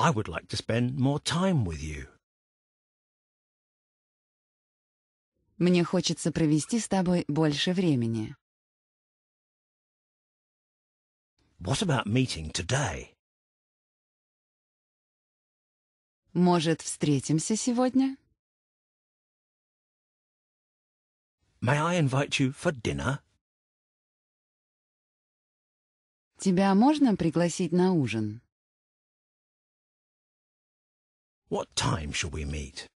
I would like to spend more time with you. Мне хочется провести с тобой больше времени. What about meeting today? Может, встретимся сегодня? May I invite you for dinner? Тебя можно пригласить на ужин? What time shall we meet?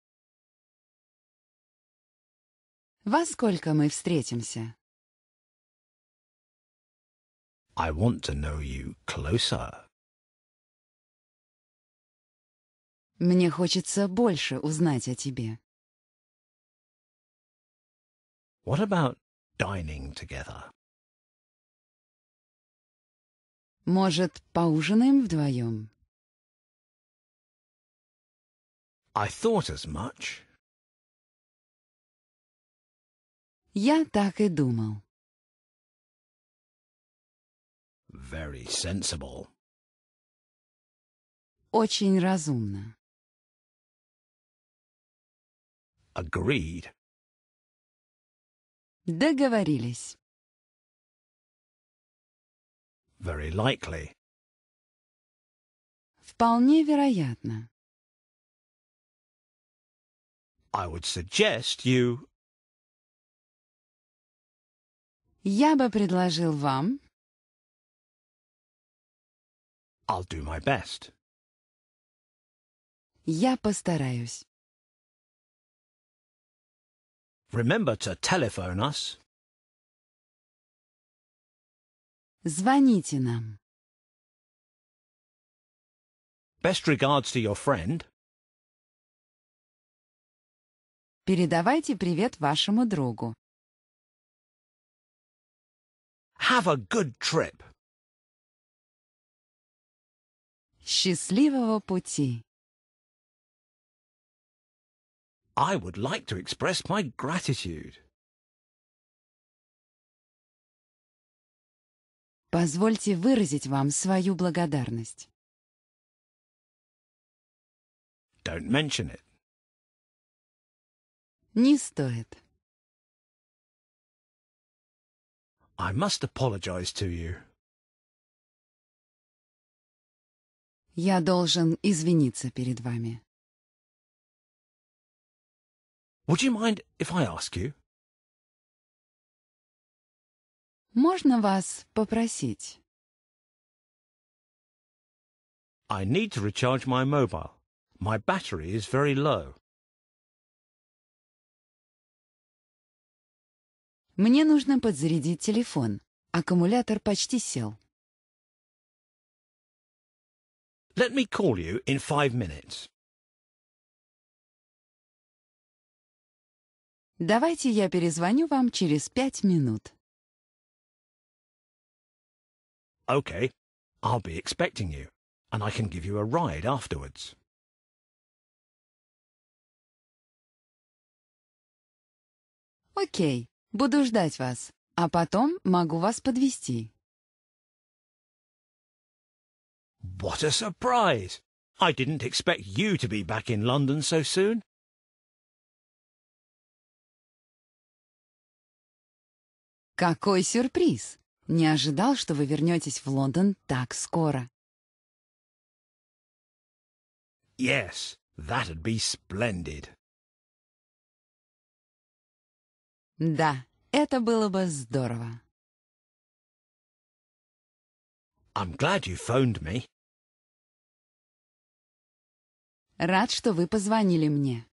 Во сколько мы встретимся? I want to know you closer. Мне хочется больше узнать о тебе. What about dining together? Может, поужинаем вдвоем? I thought as much. Я так и думал. Very sensible. Очень разумно. Agreed. Договорились. Very likely. Вполне вероятно. I would suggest you... Я бы предложил вам... I'll do my best. Я постараюсь. Remember to telephone us. Звоните нам. Best regards to your friend. Передавайте привет вашему другу. Have a good trip. Счастливого пути. I would like to express my gratitude. Позвольте выразить вам свою благодарность. Don't mention it. Не стоит. I must apologize to you. Я должен извиниться перед вами. Would you mind if I ask you? Можно вас попросить? I need to recharge my mobile. My battery is very low. Мне нужно подзарядить телефон. Аккумулятор почти сел. Let me call you in five minutes. Давайте я перезвоню вам через пять минут. Okay, I'll be expecting you, and I can give you a ride afterwards. Окей, Буду ждать вас, а потом могу вас подвести. What a surprise! I didn't expect you to be back in London so soon. Какой сюрприз! Не ожидал, что вы вернетесь в Лондон так скоро. Yes, that'd be splendid. Да, это было бы здорово. I'm glad you phoned me. Рад, что вы позвонили мне.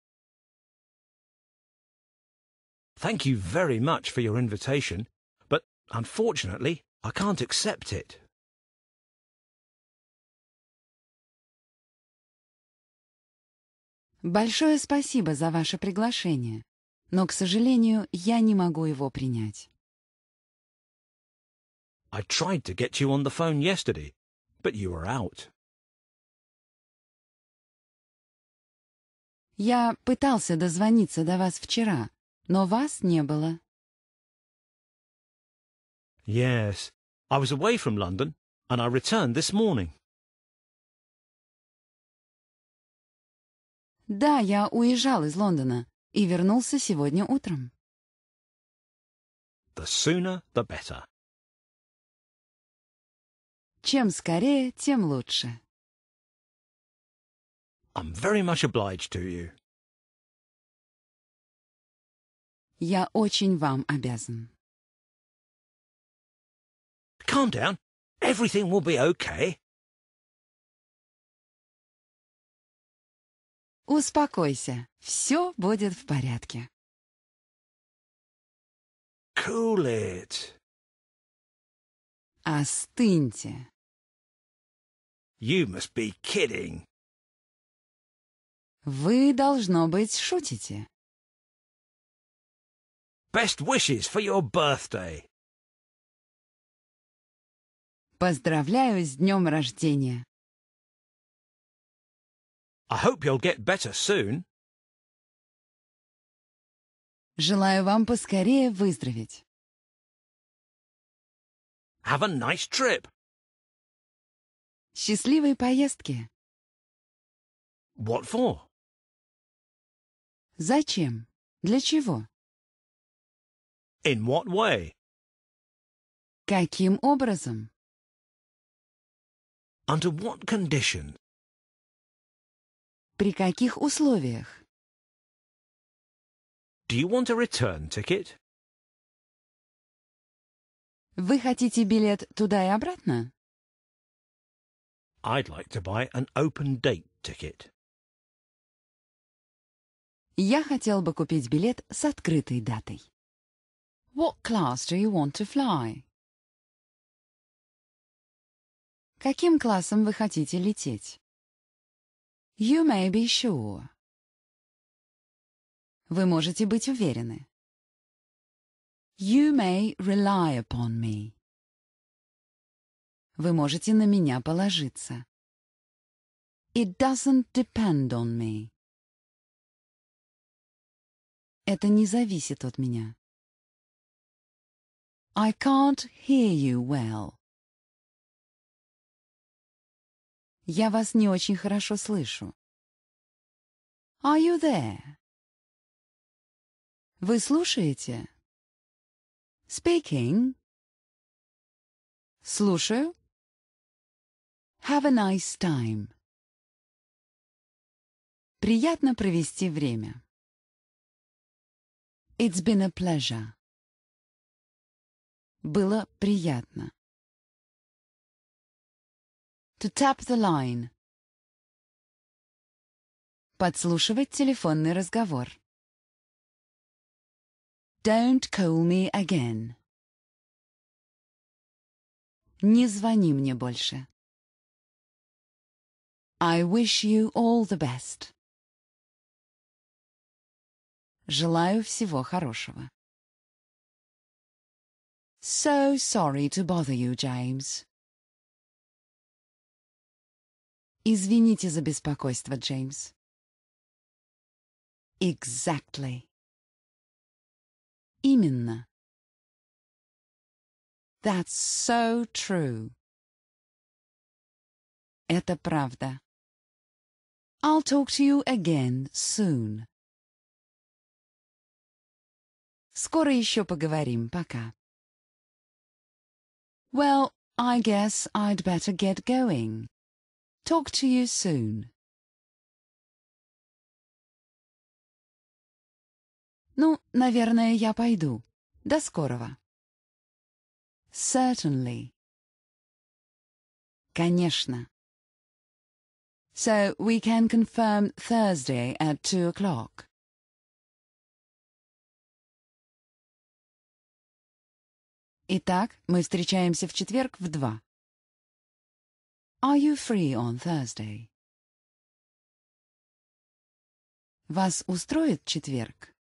Thank you very much for your invitation, but unfortunately, I can't accept it. Большое спасибо за ваше приглашение но, к сожалению, я не могу его принять. I tried to get you on the phone yesterday, but you were out. Я пытался дозвониться до вас вчера, но вас не было. Yes, I was away from London and I returned this morning. Да, я уезжал из Лондона, и вернулся сегодня утром. The sooner the better. Чем скорее, тем лучше. I'm very much obliged to you. Я очень вам обязан. Calm down. Everything will be okay. Успокойся, все будет в порядке. Cool it. Остыньте. You must be kidding. Вы, должно быть, шутите. Best wishes for your birthday. Поздравляю с днем рождения. I hope you'll get better soon. Желаю вам поскорее выздороветь. Have a nice trip. Счастливой поездки. What for? Зачем? Для чего? In what way? Каким образом? Under what conditions? При каких условиях? Do you want a return ticket? Вы хотите билет туда и обратно? I'd like to buy an open date ticket. Я хотел бы купить билет с открытой датой. What class do you want to fly? Каким классом вы хотите лететь? You may be sure. Вы можете быть уверены. You may rely upon me. Вы можете на меня положиться. It doesn't depend on me. Это не зависит от меня. I can't hear you well. Я вас не очень хорошо слышу. Are you there? Вы слушаете? Speaking. Слушаю. Have a nice time. Приятно провести время. It's been a pleasure. Было приятно. To tap the line. Подслушивать телефонный разговор. Don't call me again. Не звони мне больше. I wish you all the best. Желаю всего хорошего. So sorry to bother you, James. Извините за беспокойство, Джеймс. Exactly. Именно. That's so true. Это правда. I'll talk to you again soon. Скоро еще поговорим, пока. Well, I guess I'd better get going. Talk to you soon. Ну, наверное, я пойду. До скорого. Certainly. Конечно. So we can confirm Thursday at two o'clock. Итак, мы встречаемся в четверг в два. Are you free on Thursday? Вас устроит четверг?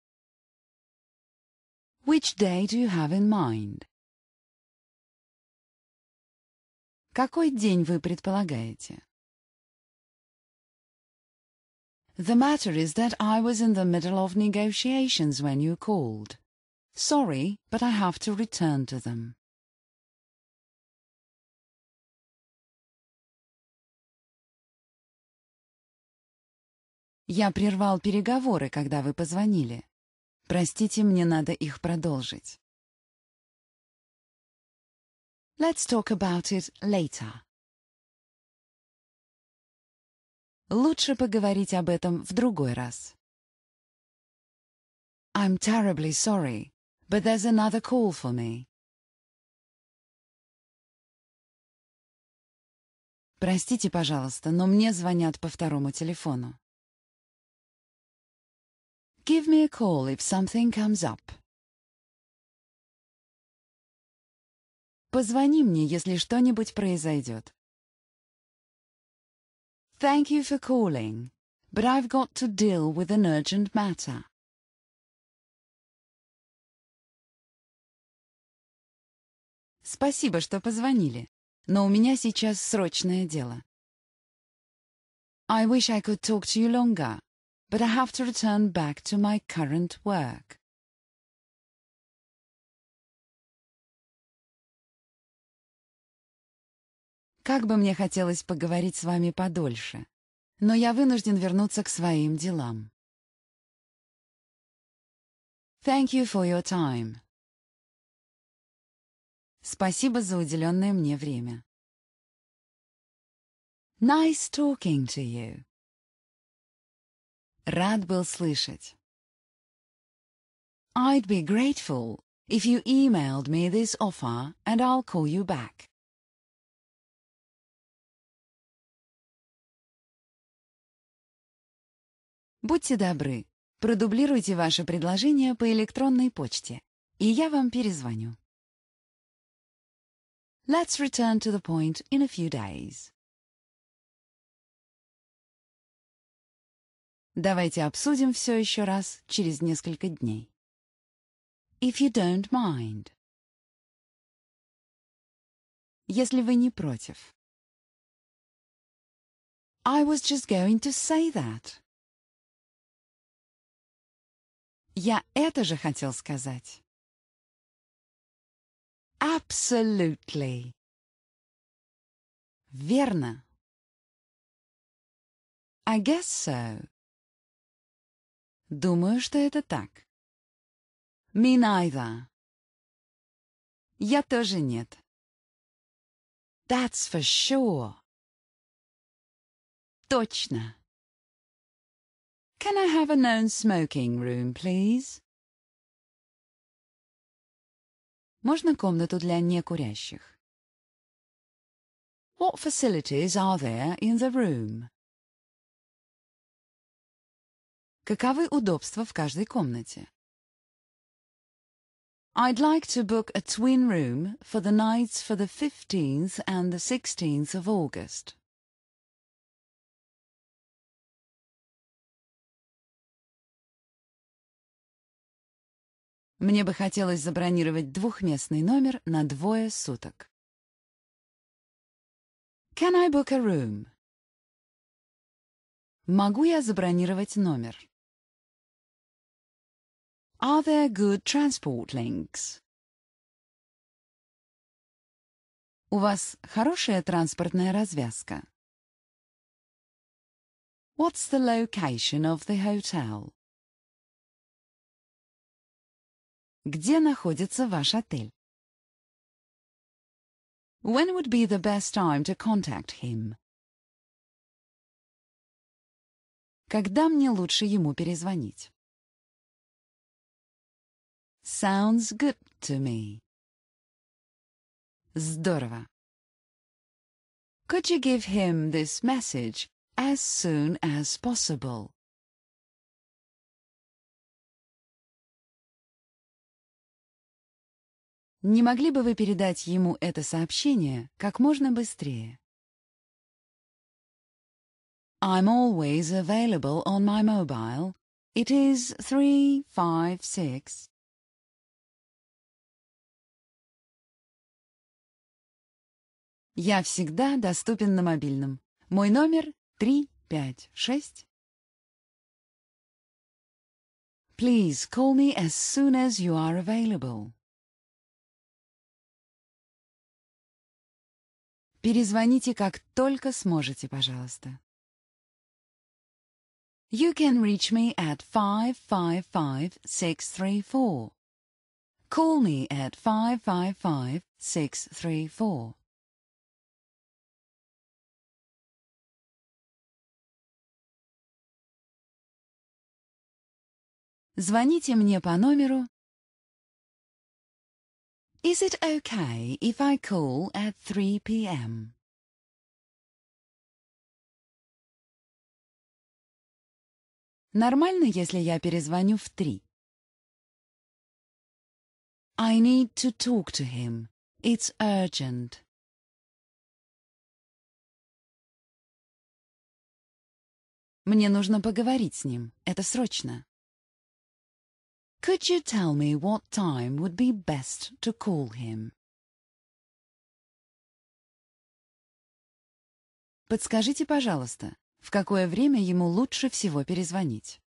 Which day do you have in mind? Какой день вы предполагаете? The matter is that I was in the middle of negotiations when you called. Sorry, but I have to return to them. Я прервал переговоры, когда вы позвонили. Простите, мне надо их продолжить. Let's talk about it later. Лучше поговорить об этом в другой раз. I'm terribly sorry, but there's another call for me. Простите, пожалуйста, но мне звонят по второму телефону. Give me a call if something comes up. Позвони мне, если что-нибудь произойдет. Thank you for calling, but I've got to deal with an urgent matter. Спасибо, что позвонили, но у меня сейчас срочное дело. I wish I could talk to you longer, but I have to return back to my current work. Как бы мне хотелось поговорить с вами подольше, но я вынужден вернуться к своим делам. Thank you for your time. Спасибо за уделенное мне время. Nice talking to you рад был слышать. I'd be grateful if you emailed me this offer and I'll call you back. Будьте добры, продублируйте ваше предложение по электронной почте, и я вам перезвоню. Let's return to the point in a few days. Давайте обсудим все еще раз через несколько дней. If you don't mind. Если вы не против. I was just going to say that. Я это же хотел сказать. Absolutely. Верно. I guess so. Думаю, что это так. Минайда. Я тоже нет. That's for sure. Точно. Can I have a non-smoking room, please? Можно комнату для некурящих? What facilities are there in the room? Каковы удобства в каждой комнате? I'd like to book a twin room for the nights for the 15th and the 16th of August. Мне бы хотелось забронировать двухместный номер на двое суток. Can I book a room? Могу я забронировать номер? Are there good transport links? У вас хорошая транспортная развязка? What's the location of the hotel? Где находится ваш отель? When would be the best time to contact him? Когда мне лучше ему перезвонить? Sounds good to me. Здорово. Could you give him this message as soon as possible? Не могли бы вы передать ему это сообщение как можно быстрее? I'm always available on my mobile. It is 356 Я всегда доступен на мобильном. Мой номер 356. Please call me as soon as you are available. Перезвоните, как только сможете, пожалуйста. You can reach me at 555-634. Call me at 555-634. Звоните мне по номеру. Is it okay if I call at 3 p.m.? Нормально, если я перезвоню в три? I need to talk to him. It's urgent. Мне нужно поговорить с ним. Это срочно. Could you tell me what time would be best to call him? Подскажите, пожалуйста, в какое время ему лучше всего перезвонить?